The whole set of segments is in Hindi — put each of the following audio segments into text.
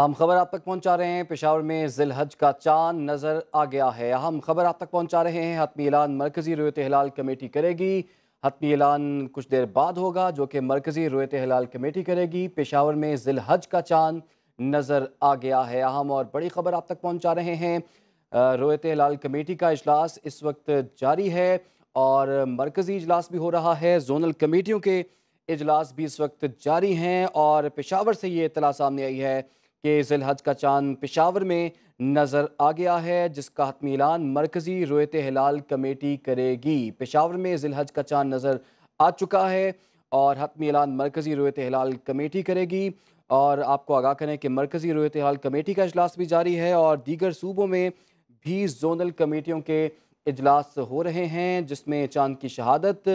अहम खबर आप तक पहुंचा रहे हैं पेशावर में जिलहज का चांद नज़र आ गया है अहम खबर आप तक पहुंचा रहे हैं हतमी ऐलान मरकज़ी रोयत हिलाल कमेटी करेगी हतमी ऐलान कुछ देर बाद होगा जो कि मरकज़ी रोयत हिलाल कमेटी करेगी पेशावर में जिलहज का चांद नज़र आ गया है अहम और बड़ी खबर आप तक पहुंचा रहे हैं रोयत हिलाल कमेटी का अजलास इस वक्त जारी है और मरकज़ी इजलास भी हो रहा है जोनल कमेटियों के इजलास भी इस वक्त जारी हैं और पेशावर से ये इतला सामने आई है कि जिलहज का चांद पिशावर में नज़र आ गया है जिसका हतमी ऐलान मरकज़ी रोयत हिलाल कमेटी करेगी पेशावर में जिलहज का चांद नज़र आ चुका है और हतमी ऐलान मरकज़ी रोयत हिलाल कमेटी करेगी और आपको आगाह करें कि मरकज़ी रोयत हिलाल कमेटी का अजलास भी जारी है और दीगर सूबों में भी जोनल कमेटियों के इजलास हो रहे हैं जिसमें चांद की शहादत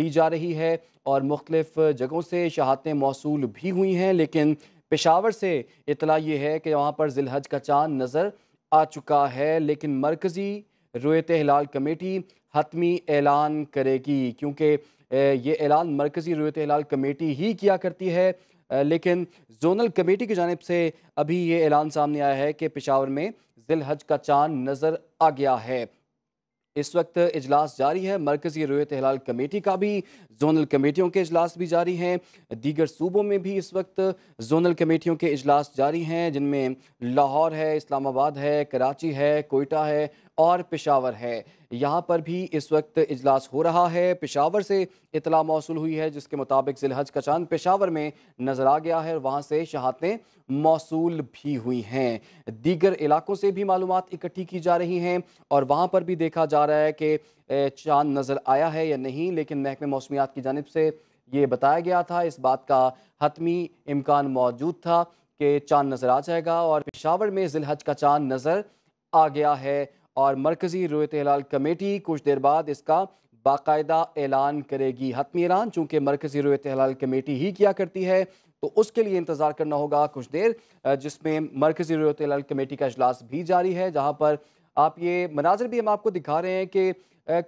ली जा रही है और मुख्तलिफ जगहों से शहादतें मौसू भी हुई हैं लेकिन पेशावर से इतला ये है कि वहाँ पर जिलहज का चांद नज़र आ चुका है लेकिन मरकज़ी रोयत हिलाल कमेटी हतमी ऐलान करेगी क्योंकि ये ऐलान मरकज़ी रोयत हिलाल कमेटी ही किया करती है लेकिन जोनल कमेटी की जानब से अभी ये ऐलान सामने आया है कि पेशावर में जिलहज का चांद नज़र आ गया है इस वक्त इजलास जारी है मरकज़ी रोयत हिलाल कमेटी का भी जोनल कमेटियों के इजलास भी जारी हैं दीगर सूबों में भी इस वक्त जोनल कमेटियों के इजलास जारी हैं जिनमें लाहौर है इस्लामाबाद है कराची है कोयटा है और पेशावर है यहाँ पर भी इस वक्त इजलास हो रहा है पेशावर से इतला मौसू हुई है जिसके मुताबिक जिलहज का चांद पेशावर में नज़र आ गया है और वहाँ से शहादतें मौसू भी हुई हैं दीगर इलाकों से भी मालूम इकट्ठी की जा रही हैं और वहाँ पर भी देखा जा रहा है कि चांद नज़र आया है या नहीं लेकिन महकमे मौसमियात की जानब से ये बताया गया था इस बात का हतमी इम्कान मौजूद था कि चांद नज़र आ जाएगा और पेशावर में जिलहज का चांद नज़र आ गया है और मरकज़ी रोयत हिलाल कमेटी कुछ देर बाद इसका बाकायदा ऐलान करेगी हतमी ऐलान चूँकि मरकज़ी रोयत हिलाल कमेटी ही किया करती है तो उसके लिए इंतज़ार करना होगा कुछ देर जिसमें मरकज़ी रोयत हिलाल कमेटी का अजलास भी जारी है जहाँ पर आप ये मनाजर भी हम आपको दिखा रहे हैं कि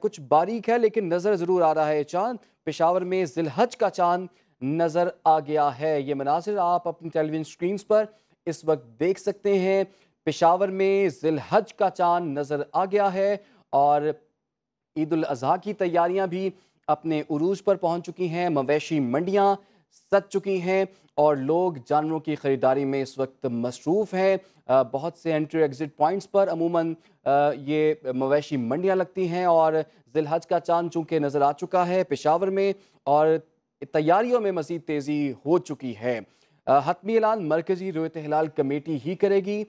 कुछ बारीक है लेकिन नज़र ज़रूर आ रहा है चांद पेशावर में जिलहज का चांद नज़र आ गया है ये मनाजर आप अपनी टेलीविजन स्क्रीन पर इस वक्त देख सकते हैं पेशावर में जिलहज का चांद नज़र आ गया है और ईद अज़ी की तैयारियां भी अपने उरूज पर पहुंच चुकी हैं मवेशी मंडियां सज चुकी हैं और लोग जानवरों की ख़रीदारी में इस वक्त मसरूफ़ हैं बहुत से एंट्री एग्ज़िट पॉइंट्स पर अमूमन ये मवेशी मंडियां लगती हैं और जिलहज का चांद चूँकि नज़र आ चुका है पेशावर में और तैयारियों में मज़ीद तेज़ी हो चुकी है हतमी ऐलान मरकज़ी रोयत हिलाल कमेटी ही करेगी